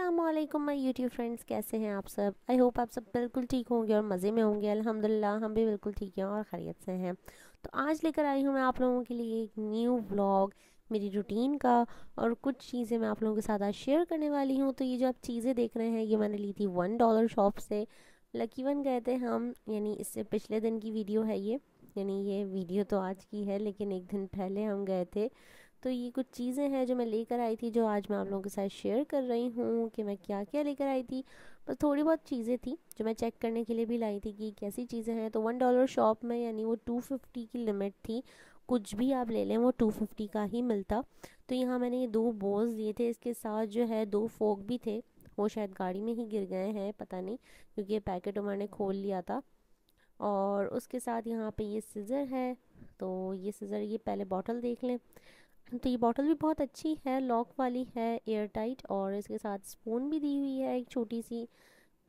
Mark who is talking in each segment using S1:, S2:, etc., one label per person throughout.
S1: Aslam my YouTube friends कैसे हैं आप सब आई होप आप सब बिल्कुल ठीक होंगे और मज़े में होंगे अल्हम्दुलिल्लाह हम भी बिल्कुल ठीक हैं और खैरियत से हैं तो आज लेकर आई हूँ मैं आप लोगों के लिए एक न्यू ब्लॉग मेरी रूटीन का और कुछ चीज़ें मैं आप लोगों के साथ आज शेयर करने वाली हूँ तो ये जो आप चीज़ें देख रहे हैं ये मैंने ली थी वन डॉलर शॉप से लकी वन गए थे हम यानी इससे पिछले दिन की वीडियो है ये यानी ये वीडियो तो आज की है लेकिन एक दिन पहले हम गए थे तो ये कुछ चीज़ें हैं जो मैं लेकर आई थी जो आज मैं आप लोगों के साथ शेयर कर रही हूँ कि मैं क्या क्या लेकर आई थी बस थोड़ी बहुत चीज़ें थी जो मैं चेक करने के लिए भी लाई थी कि कैसी चीज़ें हैं तो वन डॉलर शॉप में यानी वो टू फिफ्टी की लिमिट थी कुछ भी आप ले लें वो टू फिफ्टी का ही मिलता तो यहाँ मैंने ये दो बोल्स दिए थे इसके साथ जो है दो फोक भी थे वो शायद गाड़ी में ही गिर गए हैं पता नहीं क्योंकि ये पैकेट उन्होंने खोल लिया था और उसके साथ यहाँ पे ये सीज़र है तो ये सीज़र ये पहले बॉटल देख लें तो ये बॉटल भी बहुत अच्छी है लॉक वाली है एयर टाइट और इसके साथ स्पून भी दी हुई है एक छोटी सी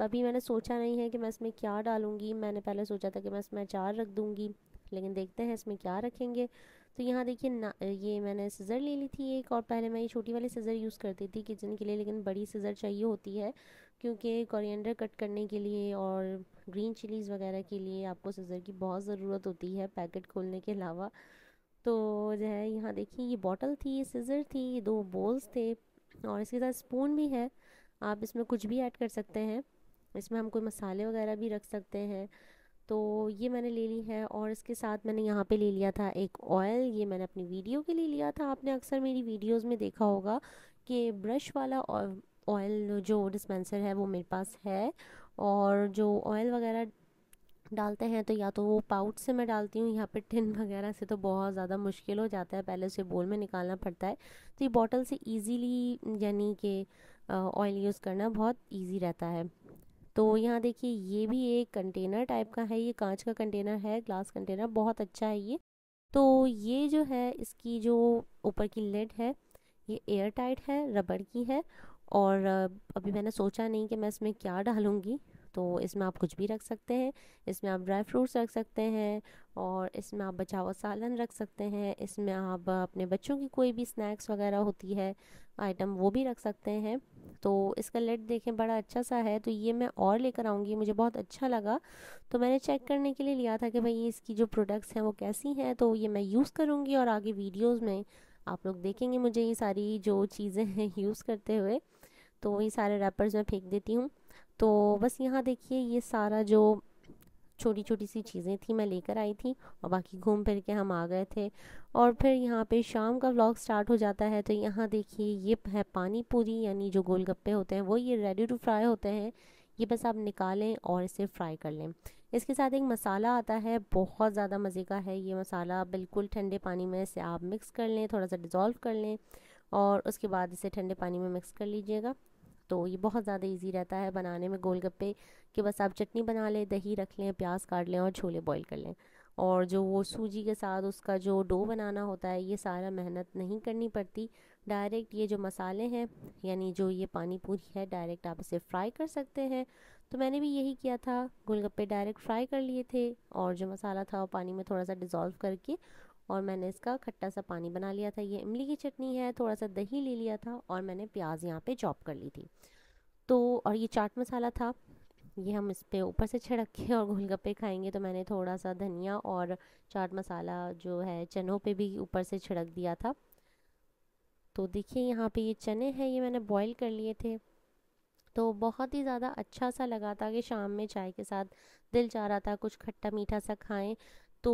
S1: अभी मैंने सोचा नहीं है कि मैं इसमें क्या डालूँगी मैंने पहले सोचा था कि मैं इसमें अचार रख दूंगी लेकिन देखते हैं इसमें क्या रखेंगे तो यहाँ देखिए ना ये मैंने सीज़र ले ली थी एक और पहले मैं ये छोटी वाली सीज़र यूज़ करती थी किचन के लिए लेकिन बड़ी सीज़र चाहिए होती है क्योंकि कोरिएंडर कट करने के लिए और ग्रीन चिलीज़ वगैरह के लिए आपको सीज़र की बहुत ज़रूरत होती है पैकेट खोलने के अलावा तो जो है यहाँ देखिए ये बॉटल थी ये सीज़र थी ये दो बोल्स थे और इसके साथ स्पून भी है आप इसमें कुछ भी ऐड कर सकते हैं इसमें हम कोई मसाले वगैरह भी रख सकते हैं तो ये मैंने ले ली है और इसके साथ मैंने यहाँ पे ले लिया था एक ऑयल ये मैंने अपनी वीडियो के लिए लिया था आपने अक्सर मेरी वीडियोस में देखा होगा कि ब्रश वाला ऑयल जो डिस्पेंसर है वो मेरे पास है और जो ऑयल वगैरह डालते हैं तो या तो वो पाउच से मैं डालती हूँ यहाँ पे टिन वगैरह से तो बहुत ज़्यादा मुश्किल हो जाता है पहले उसे बोल में निकालना पड़ता है तो ये बॉटल से ईजीली यानी कि ऑयल यूज़ करना बहुत ईजी रहता है तो यहाँ देखिए ये भी एक कंटेनर टाइप का है ये कांच का कंटेनर है ग्लास कंटेनर बहुत अच्छा है ये तो ये जो है इसकी जो ऊपर की लेड है ये एयर टाइट है रबड़ की है और अभी मैंने सोचा नहीं कि मैं इसमें क्या डालूँगी तो इसमें आप कुछ भी रख सकते हैं इसमें आप ड्राई फ्रूट्स रख सकते हैं और इसमें आप बचा हुआ सालन रख सकते हैं इसमें आप अपने बच्चों की कोई भी स्नैक्स वगैरह होती है आइटम वो भी रख सकते हैं तो इसका लेट देखें बड़ा अच्छा सा है तो ये मैं और लेकर आऊँगी मुझे बहुत अच्छा लगा तो मैंने चेक करने के लिए लिया था कि भाई इसकी जो प्रोडक्ट्स हैं वो कैसी हैं तो ये मैं यूज़ करूँगी और आगे वीडियोज़ में आप लोग देखेंगे मुझे ये सारी जो चीज़ें हैं यूज़ करते हुए तो ये सारे रैपर्स मैं फेंक देती हूँ तो बस यहाँ देखिए ये सारा जो छोटी छोटी सी चीज़ें थी मैं लेकर आई थी और बाकी घूम फिर के हम आ गए थे और फिर यहाँ पे शाम का व्लॉग स्टार्ट हो जाता है तो यहाँ देखिए ये है पानी पूरी यानी जो गोलगप्पे होते हैं वो ये रेडी टू फ्राई होते हैं ये बस आप निकालें और इसे फ्राई कर लें इसके साथ एक मसाला आता है बहुत ज़्यादा मज़े का है ये मसाला बिल्कुल ठंडे पानी में इसे आप मिक्स कर लें थोड़ा सा डिज़ोल्व कर लें और उसके बाद इसे ठंडे पानी में मिक्स कर लीजिएगा तो ये बहुत ज़्यादा इजी रहता है बनाने में गोलगप्पे कि बस आप चटनी बना लें दही रख लें प्याज काट लें और छोले बॉईल कर लें और जो वो सूजी के साथ उसका जो डो बनाना होता है ये सारा मेहनत नहीं करनी पड़ती डायरेक्ट ये जो मसाले हैं यानी जो ये पानी पूरी है डायरेक्ट आप इसे फ्राई कर सकते हैं तो मैंने भी यही किया था गोलगप्पे डायरेक्ट फ्राई कर लिए थे और जो मसाला था वो पानी में थोड़ा सा डिज़ोल्व करके और मैंने इसका खट्टा सा पानी बना लिया था ये इमली की चटनी है थोड़ा सा दही ले लिया था और मैंने प्याज यहाँ पे चॉप कर ली थी तो और ये चाट मसाला था ये हम इस पर ऊपर से छिड़क के और गोलगप्पे खाएंगे तो मैंने थोड़ा सा धनिया और चाट मसाला जो है चनों पे भी ऊपर से छिड़क दिया था तो देखिए यहाँ पे ये चने हैं ये मैंने बॉईल कर लिए थे तो बहुत ही ज़्यादा अच्छा सा लगा था कि शाम में चाय के साथ दिल चाह रहा था कुछ खट्टा मीठा सा खाएं तो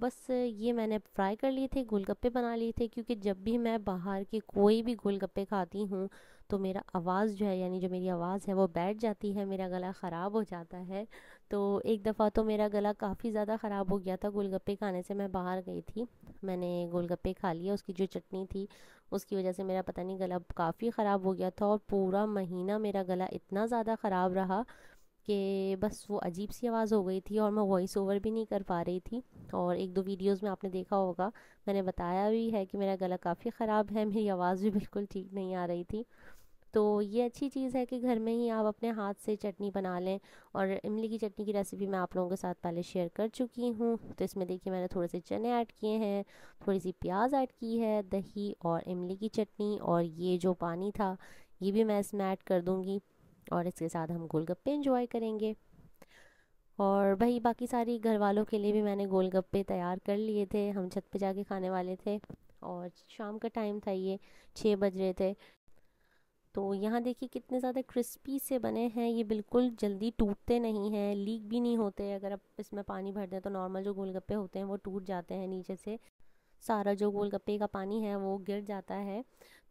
S1: बस ये मैंने फ्राई कर लिए थे गोलगप्पे बना लिए थे क्योंकि जब भी मैं बाहर के कोई भी गोलगप्पे खाती हूँ तो मेरा आवाज़ जो है यानी जो मेरी आवाज़ है वो बैठ जाती है मेरा गला ख़राब हो जाता है तो एक दफ़ा तो मेरा गला काफ़ी ज़्यादा ख़राब हो गया था गोलगप्पे खाने से मैं बाहर गई थी मैंने गोलगप्पे खा लिए उसकी जो चटनी थी उसकी वजह से मेरा पता नहीं गला काफ़ी ख़राब हो गया था और पूरा महीना मेरा गला इतना ज़्यादा ख़राब रहा कि बस वो अजीब सी आवाज़ हो गई थी और मैं वॉइस ओवर भी नहीं कर पा रही थी और एक दो वीडियोस में आपने देखा होगा मैंने बताया भी है कि मेरा गला काफ़ी ख़राब है मेरी आवाज़ भी बिल्कुल ठीक नहीं आ रही थी तो ये अच्छी चीज़ है कि घर में ही आप अपने हाथ से चटनी बना लें और इमली की चटनी की रेसिपी मैं आप लोगों के साथ पहले शेयर कर चुकी हूँ तो इसमें देखिए मैंने थोड़े से चने ऐड किए हैं थोड़ी सी प्याज ऐड की है दही और इमली की चटनी और ये जो पानी था ये भी मैं इसमें ऐड कर दूँगी और इसके साथ हम गोलगप्पे इंजॉय करेंगे और भाई बाकी सारी घर वालों के लिए भी मैंने गोलगप्पे तैयार कर लिए थे हम छत पे जाके खाने वाले थे और शाम का टाइम था ये छः बज रहे थे तो यहाँ देखिए कितने ज़्यादा क्रिस्पी से बने हैं ये बिल्कुल जल्दी टूटते नहीं हैं लीक भी नहीं होते अगर आप इसमें पानी भर दें तो नॉर्मल जो गोलगप्पे होते हैं वो टूट जाते हैं नीचे से सारा जो गोलगप्पे का पानी है वो गिर जाता है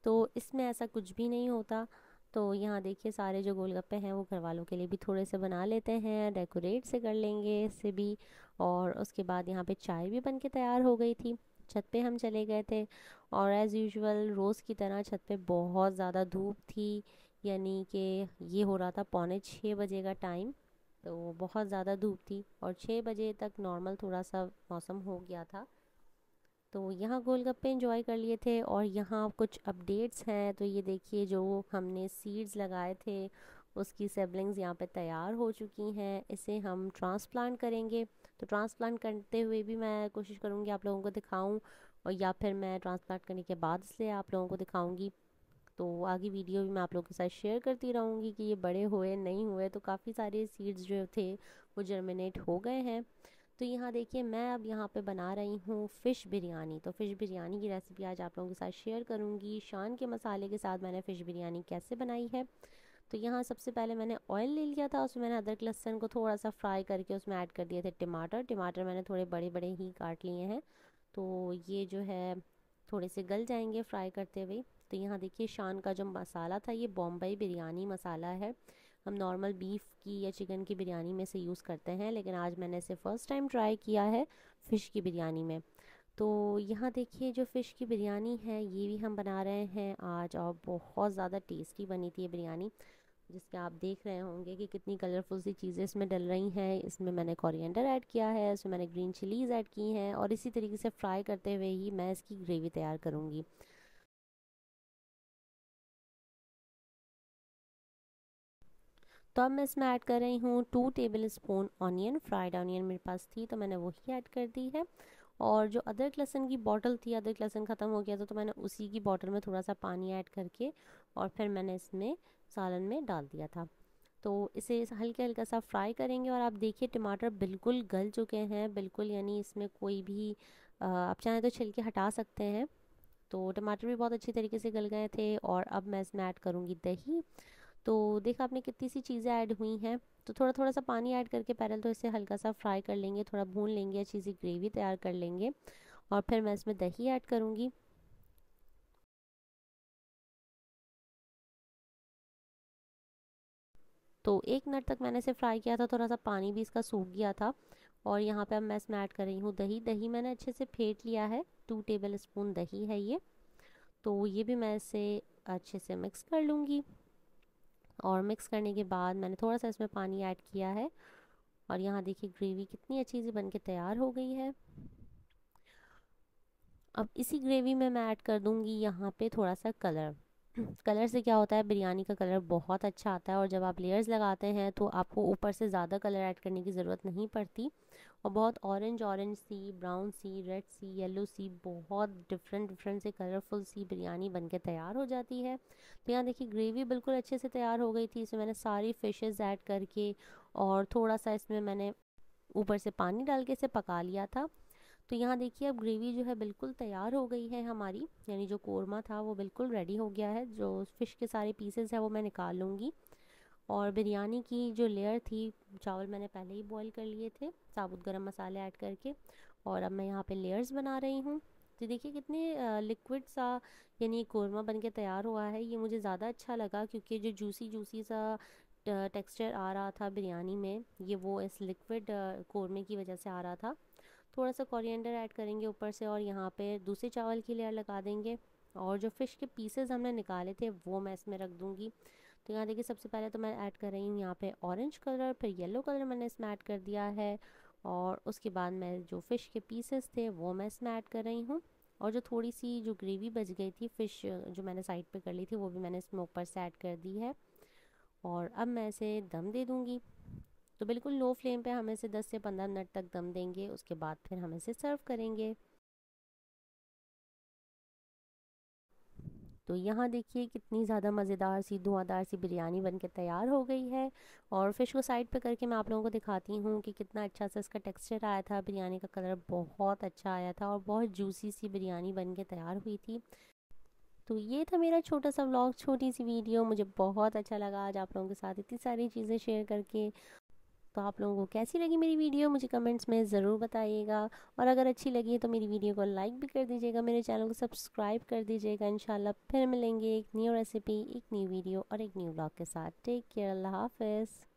S1: तो इसमें ऐसा कुछ भी नहीं होता तो यहाँ देखिए सारे जो गोलगप्पे हैं वो घर वालों के लिए भी थोड़े से बना लेते हैं डेकोरेट से कर लेंगे इससे भी और उसके बाद यहाँ पे चाय भी बन के तैयार हो गई थी छत पे हम चले गए थे और एज़ यूजुअल रोज़ की तरह छत पे बहुत ज़्यादा धूप थी यानी कि ये हो रहा था पौने छः बजे का टाइम तो बहुत ज़्यादा धूप थी और छः बजे तक नॉर्मल थोड़ा सा मौसम हो गया था तो यहाँ गोलगप्पे इंजॉय कर लिए थे और यहाँ कुछ अपडेट्स हैं तो ये देखिए जो हमने सीड्स लगाए थे उसकी सेबलिंग्स यहाँ पे तैयार हो चुकी हैं इसे हम ट्रांसप्लांट करेंगे तो ट्रांसप्लांट करते हुए भी मैं कोशिश करूँगी आप लोगों को दिखाऊँ और या फिर मैं ट्रांसप्लांट करने के बाद इसलिए आप लोगों को दिखाऊँगी तो आगे वीडियो भी मैं आप लोगों के साथ शेयर करती रहूँगी कि ये बड़े हुए नहीं हुए तो काफ़ी सारे सीड्स जो थे वो जर्मिनेट हो गए हैं तो यहाँ देखिए मैं अब यहाँ पे बना रही हूँ फ़िश बिरयानी तो फ़िश बिरयानी की रेसिपी आज आप लोगों के साथ शेयर करूँगी शान के मसाले के साथ मैंने फ़िश बिरयानी कैसे बनाई है तो यहाँ सबसे पहले मैंने ऑयल ले लिया था उसमें मैंने अदरक लहसन को थोड़ा सा फ्राई करके उसमें ऐड कर दिए थे टमाटर टमाटर मैंने थोड़े बड़े बड़े ही काट लिए हैं तो ये जो है थोड़े से गल जाएंगे फ्राई करते हुए तो यहाँ देखिए शान का जो मसाला था ये बॉम्बई बिरयानी मसाला है हम नॉर्मल बीफ की या चिकन की बिरयानी में से यूज़ करते हैं लेकिन आज मैंने इसे फ़र्स्ट टाइम ट्राई किया है फ़िश की बिरयानी में तो यहाँ देखिए जो फ़िश की बिरयानी है ये भी हम बना रहे हैं आज और बहुत ज़्यादा टेस्टी बनी थी ये बिरयानी जिसके आप देख रहे होंगे कि कितनी कलरफुल सी चीज़ें इसमें डल रही हैं इसमें मैंने कोरिएंडर ऐड किया है इसमें मैंने ग्रीन चिलीज़ ऐड की हैं और इसी तरीके से फ्राई करते हुए ही मैं इसकी ग्रेवी तैयार करूँगी तो अब मैं इसमें ऐड कर रही हूँ two tablespoon onion fried onion मेरे पास थी तो मैंने वही ऐड कर दी है और जो अदरक लहसन की बॉटल थी अदरक लहसन ख़त्म हो गया था तो मैंने उसी की बॉटल में थोड़ा सा पानी ऐड करके और फिर मैंने इसमें सालन में डाल दिया था तो इसे हल्का हल्का सा फ्राई करेंगे और आप देखिए टमाटर बिल्कुल गल चुके हैं बिल्कुल यानी इसमें कोई भी आप चाहें तो छिलके हटा सकते हैं तो टमाटर भी बहुत अच्छी तरीके से गल गए थे और अब मैं इसमें ऐड करूँगी दही तो देखा आपने कितनी सी चीज़ें ऐड हुई हैं तो थोड़ा थोड़ा सा पानी ऐड करके पहले तो इसे हल्का सा फ्राई कर लेंगे थोड़ा भून लेंगे अच्छी सी ग्रेवी तैयार कर लेंगे और फिर मैं इसमें दही ऐड करूँगी तो एक मिनट तक मैंने इसे फ्राई किया था थोड़ा सा पानी भी इसका सूख गया था और यहाँ पे अब मैं इसमें ऐड कर रही हूँ दही दही मैंने अच्छे से फेंट लिया है टू टेबल स्पून दही है ये तो ये भी मैं इसे अच्छे से मिक्स कर लूँगी और मिक्स करने के बाद मैंने थोड़ा सा इसमें पानी ऐड किया है और यहाँ देखिए ग्रेवी कितनी अच्छी से बन के तैयार हो गई है अब इसी ग्रेवी में मैं ऐड कर दूँगी यहाँ पे थोड़ा सा कलर कलर से क्या होता है बिरयानी का कलर बहुत अच्छा आता है और जब आप लेयर्स लगाते हैं तो आपको ऊपर से ज़्यादा कलर ऐड करने की ज़रूरत नहीं पड़ती और बहुत ऑरेंज ऑरेंज सी ब्राउन सी रेड सी येलो सी बहुत डिफरेंट डिफरेंट से कलरफुल सी बिरयानी बन के तैयार हो जाती है तो यहाँ देखिए ग्रेवी बिल्कुल अच्छे से तैयार हो गई थी इसमें मैंने सारी फिशेज़ ऐड करके और थोड़ा सा इसमें मैंने ऊपर से पानी डाल के इसे पका लिया था तो यहाँ देखिए अब ग्रेवी जो है बिल्कुल तैयार हो गई है हमारी यानी जो कोरमा था वो बिल्कुल रेडी हो गया है जो फ़िश के सारे पीसेस हैं वो मैं निकाल लूँगी और बिरयानी की जो लेयर थी चावल मैंने पहले ही बॉईल कर लिए थे साबुत गरम मसाले ऐड करके और अब मैं यहाँ पे लेयर्स बना रही हूँ तो देखिए कितने लिक्विड सा यानी कोरमा बन के तैयार हुआ है ये मुझे ज़्यादा अच्छा लगा क्योंकि जो जूसी जूसी सा टेक्सचर आ रहा था बिरयानी में ये वो इस लिक्विड कोरमे की वजह से आ रहा था थोड़ा सा कोरिएंडर ऐड करेंगे ऊपर से और यहाँ पे दूसरे चावल की लेयर लगा देंगे और जो फ़िश के पीसेस हमने निकाले थे वो मैं इसमें रख दूँगी तो यहाँ देखिए सबसे पहले तो मैं ऐड कर रही हूँ यहाँ पे ऑरेंज कलर फिर येलो कलर मैंने इसमें ऐड कर दिया है और उसके बाद मैं जो फ़िश के पीसेस थे वो मैं इसमें ऐड कर रही हूँ और जो थोड़ी सी जो ग्रेवी बच गई थी फ़िश जो मैंने साइड पे कर ली थी वो भी मैंने इसमें ऊपर से ऐड कर दी है और अब मैं इसे दम दे दूँगी तो बिल्कुल लो फ्लेम पे हम इसे 10 से 15 मिनट तक दम देंगे उसके बाद फिर हम इसे सर्व करेंगे तो यहाँ देखिए कितनी ज़्यादा मज़ेदार सी धुआंधार सी बिरयानी बनके तैयार हो गई है और फ़िश को साइड पे करके मैं आप लोगों को दिखाती हूँ कि कितना अच्छा सा इसका टेक्सचर आया था बिरयानी का कलर बहुत अच्छा आया था और बहुत जूसी सी बिरयानी बनके तैयार हुई थी तो ये था मेरा छोटा सा व्लॉग छोटी सी वीडियो मुझे बहुत अच्छा लगा आज आप लोगों के साथ इतनी सारी चीज़ें शेयर करके तो आप लोगों को कैसी लगी मेरी वीडियो मुझे कमेंट्स में ज़रूर बताइएगा और अगर अच्छी लगी है तो मेरी वीडियो को लाइक भी कर दीजिएगा मेरे चैनल को सब्सक्राइब कर दीजिएगा इन फिर मिलेंगे एक न्यू रेसिपी एक न्यू वीडियो और एक न्यू ब्लॉग के साथ टेक केयर अल्लाह हाफिज़